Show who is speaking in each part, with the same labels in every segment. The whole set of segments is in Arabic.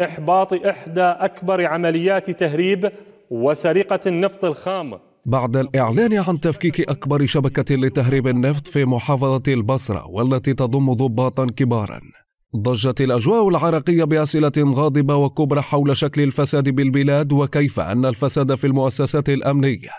Speaker 1: إحباط إحدى أكبر عمليات تهريب وسرقة النفط الخام بعد الإعلان عن تفكيك أكبر شبكة لتهريب النفط في محافظة البصرة والتي تضم ضباطا كبارا ضجت الأجواء العراقية بأسئلة غاضبة وكبرى حول شكل الفساد بالبلاد وكيف أن الفساد في المؤسسات الأمنية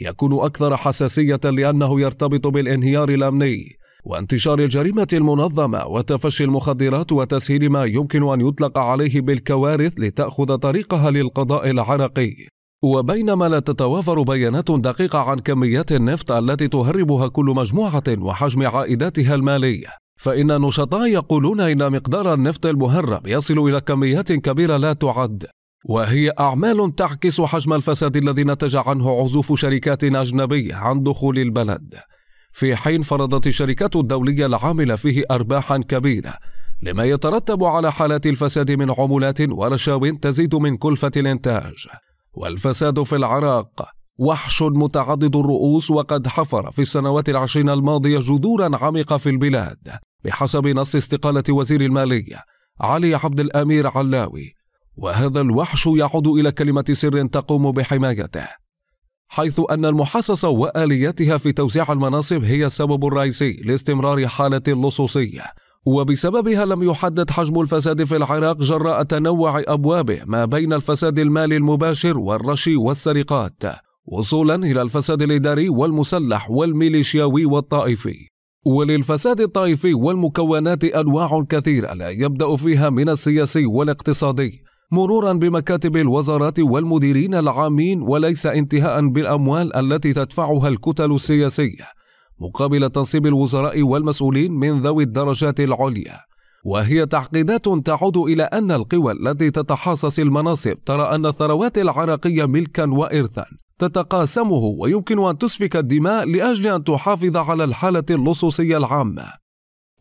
Speaker 1: يكون أكثر حساسية لأنه يرتبط بالانهيار الأمني وانتشار الجريمة المنظمة وتفشي المخدرات وتسهيل ما يمكن أن يطلق عليه بالكوارث لتأخذ طريقها للقضاء العرقي وبينما لا تتوافر بيانات دقيقة عن كميات النفط التي تهربها كل مجموعة وحجم عائداتها المالية فإن النشطاء يقولون إن مقدار النفط المهرب يصل إلى كميات كبيرة لا تعد وهي أعمال تعكس حجم الفساد الذي نتج عنه عزوف شركات أجنبية عن دخول البلد في حين فرضت الشركات الدولية العاملة فيه أرباحا كبيرة لما يترتب على حالات الفساد من عمولات ورشاو تزيد من كلفة الإنتاج والفساد في العراق وحش متعدد الرؤوس وقد حفر في السنوات العشرين الماضية جذورا عميقة في البلاد بحسب نص استقالة وزير المالية علي عبد الأمير علاوي وهذا الوحش يعود إلى كلمة سر تقوم بحمايته حيث أن المحاصصة وآلياتها في توزيع المناصب هي السبب الرئيسي لاستمرار حالة اللصوصية وبسببها لم يحدد حجم الفساد في العراق جراء تنوع أبوابه ما بين الفساد المالي المباشر والرشي والسرقات وصولا إلى الفساد الإداري والمسلح والميليشياوي والطائفي وللفساد الطائفي والمكونات أنواع كثيرة لا يبدأ فيها من السياسي والاقتصادي مرورا بمكاتب الوزارات والمديرين العامين وليس انتهاء بالاموال التي تدفعها الكتل السياسيه مقابل تنصيب الوزراء والمسؤولين من ذوي الدرجات العليا وهي تعقيدات تعود الى ان القوى التي تتحاصص المناصب ترى ان الثروات العراقيه ملكا وارثا تتقاسمه ويمكن ان تسفك الدماء لاجل ان تحافظ على الحاله اللصوصيه العامه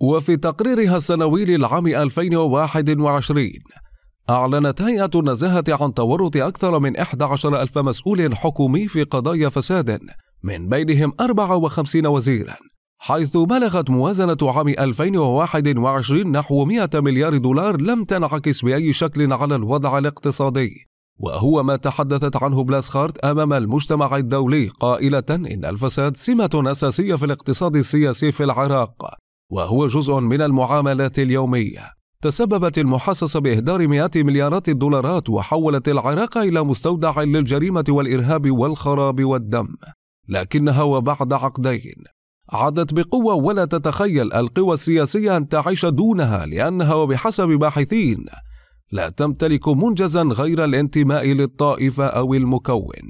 Speaker 1: وفي تقريرها السنوي للعام 2021 أعلنت هيئة النزاهة عن تورط أكثر من 11 ألف مسؤول حكومي في قضايا فساد من بينهم 54 وزيرا حيث بلغت موازنة عام 2021 نحو 100 مليار دولار لم تنعكس بأي شكل على الوضع الاقتصادي وهو ما تحدثت عنه بلاسخارت أمام المجتمع الدولي قائلة إن الفساد سمة أساسية في الاقتصاد السياسي في العراق وهو جزء من المعاملات اليومية تسببت المحاصصة بإهدار مئات مليارات الدولارات وحولت العراق إلى مستودع للجريمة والإرهاب والخراب والدم لكنها وبعد عقدين عادت بقوة ولا تتخيل القوى السياسية أن تعيش دونها لأنها وبحسب باحثين لا تمتلك منجزا غير الانتماء للطائفة أو المكون